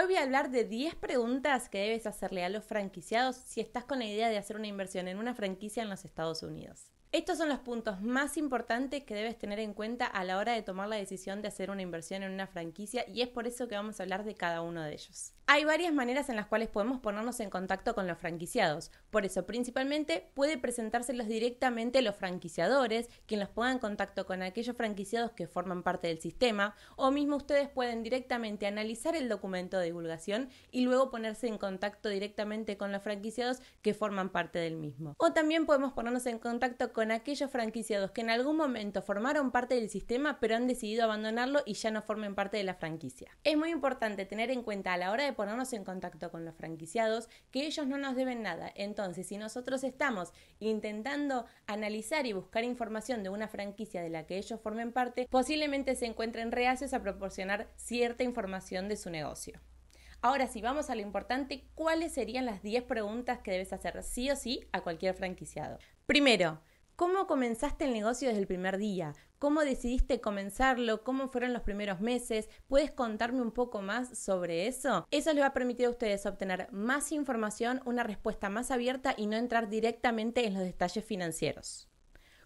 Hoy voy a hablar de 10 preguntas que debes hacerle a los franquiciados si estás con la idea de hacer una inversión en una franquicia en los Estados Unidos. Estos son los puntos más importantes que debes tener en cuenta a la hora de tomar la decisión de hacer una inversión en una franquicia y es por eso que vamos a hablar de cada uno de ellos. Hay varias maneras en las cuales podemos ponernos en contacto con los franquiciados, por eso principalmente puede presentárselos directamente los franquiciadores, quien los ponga en contacto con aquellos franquiciados que forman parte del sistema, o mismo ustedes pueden directamente analizar el documento de divulgación y luego ponerse en contacto directamente con los franquiciados que forman parte del mismo. O también podemos ponernos en contacto con aquellos franquiciados que en algún momento formaron parte del sistema pero han decidido abandonarlo y ya no formen parte de la franquicia. Es muy importante tener en cuenta a la hora de ponernos en contacto con los franquiciados que ellos no nos deben nada. Entonces, si nosotros estamos intentando analizar y buscar información de una franquicia de la que ellos formen parte, posiblemente se encuentren reacios a proporcionar cierta información de su negocio. Ahora sí, vamos a lo importante, ¿cuáles serían las 10 preguntas que debes hacer sí o sí a cualquier franquiciado? Primero, ¿Cómo comenzaste el negocio desde el primer día? ¿Cómo decidiste comenzarlo? ¿Cómo fueron los primeros meses? ¿Puedes contarme un poco más sobre eso? Eso les va a permitir a ustedes obtener más información, una respuesta más abierta y no entrar directamente en los detalles financieros.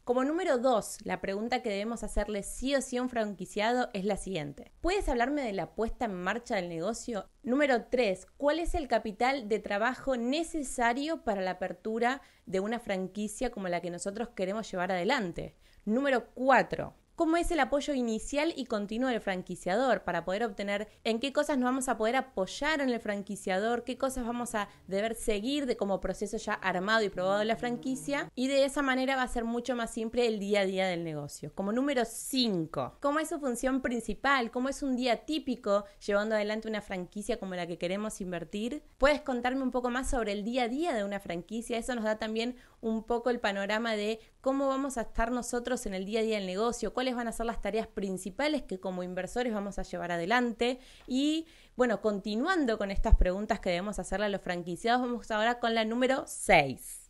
Como número dos, la pregunta que debemos hacerle sí o sí a un franquiciado es la siguiente. ¿Puedes hablarme de la puesta en marcha del negocio? Número tres, ¿cuál es el capital de trabajo necesario para la apertura de una franquicia como la que nosotros queremos llevar adelante? Número cuatro, cómo es el apoyo inicial y continuo del franquiciador para poder obtener en qué cosas nos vamos a poder apoyar en el franquiciador, qué cosas vamos a deber seguir de como proceso ya armado y probado de la franquicia y de esa manera va a ser mucho más simple el día a día del negocio. Como número 5, cómo es su función principal, cómo es un día típico llevando adelante una franquicia como la que queremos invertir. Puedes contarme un poco más sobre el día a día de una franquicia, eso nos da también un poco el panorama de cómo vamos a estar nosotros en el día a día del negocio, cuáles van a ser las tareas principales que como inversores vamos a llevar adelante. Y bueno, continuando con estas preguntas que debemos hacerle a los franquiciados, vamos ahora con la número 6.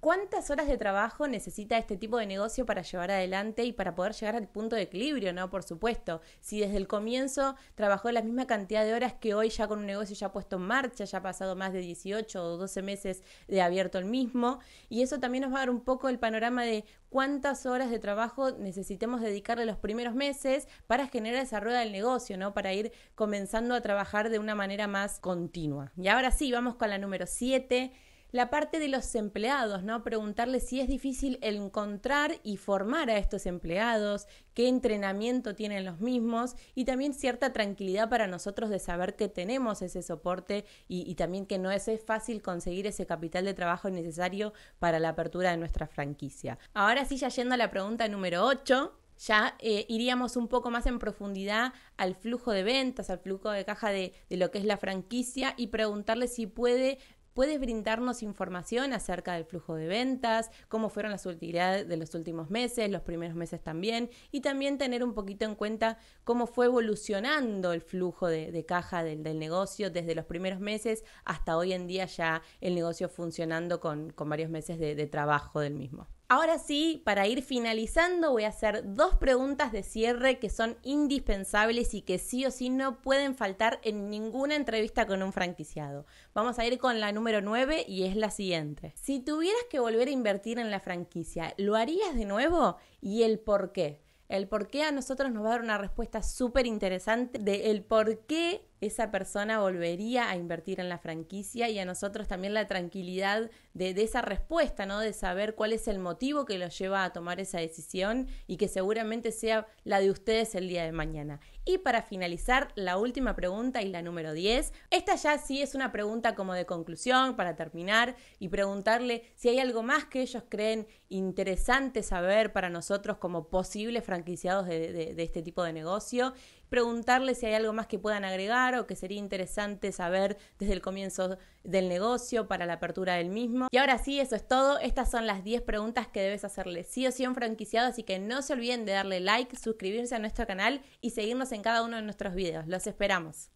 ¿Cuántas horas de trabajo necesita este tipo de negocio para llevar adelante y para poder llegar al punto de equilibrio, no? Por supuesto, si desde el comienzo trabajó la misma cantidad de horas que hoy ya con un negocio ya puesto en marcha, ya ha pasado más de 18 o 12 meses de abierto el mismo, y eso también nos va a dar un poco el panorama de cuántas horas de trabajo necesitemos dedicarle los primeros meses para generar esa rueda del negocio, ¿no? Para ir comenzando a trabajar de una manera más continua. Y ahora sí, vamos con la número 7 la parte de los empleados, ¿no? Preguntarles si es difícil encontrar y formar a estos empleados, qué entrenamiento tienen los mismos y también cierta tranquilidad para nosotros de saber que tenemos ese soporte y, también que no es, fácil conseguir ese capital de trabajo necesario para la apertura de nuestra franquicia. Ahora sí, ya yendo a la pregunta número 8, ya eh, iríamos un poco más en profundidad al flujo de ventas, al flujo de caja de, de, lo que es la franquicia y preguntarle si puede ¿Puedes brindarnos información acerca del flujo de ventas, cómo fueron las utilidades de los últimos meses, los primeros meses también? Y también tener un poquito en cuenta cómo fue evolucionando el flujo de, caja del, negocio desde los primeros meses hasta hoy en día ya el negocio funcionando con, varios meses de trabajo del mismo. Ahora sí, para ir finalizando, voy a hacer dos preguntas de cierre que son indispensables y que sí o sí no pueden faltar en ninguna entrevista con un franquiciado. Vamos a ir con la número 9 y es la siguiente. Si tuvieras que volver a invertir en la franquicia, ¿lo harías de nuevo? ¿Y el por qué? El por qué a nosotros nos va a dar una respuesta súper interesante de el por qué esa persona volvería a invertir en la franquicia y a nosotros también la tranquilidad de, esa respuesta, ¿no? De saber cuál es el motivo que los lleva a tomar esa decisión y que seguramente sea la de ustedes el día de mañana. Y para finalizar, la última pregunta y la número 10. Esta ya sí es una pregunta como de conclusión para terminar y preguntarle si hay algo más que ellos creen interesante saber para nosotros como posibles franquiciados de este tipo de negocio preguntarle si hay algo más que puedan agregar o que sería interesante saber desde el comienzo del negocio para la apertura del mismo. Y ahora sí, eso es todo. Estas son las 10 preguntas que debes hacerle sí o sí a franquiciado, así que no se olviden de darle like, suscribirse a nuestro canal y seguirnos en cada uno de nuestros videos. Los esperamos.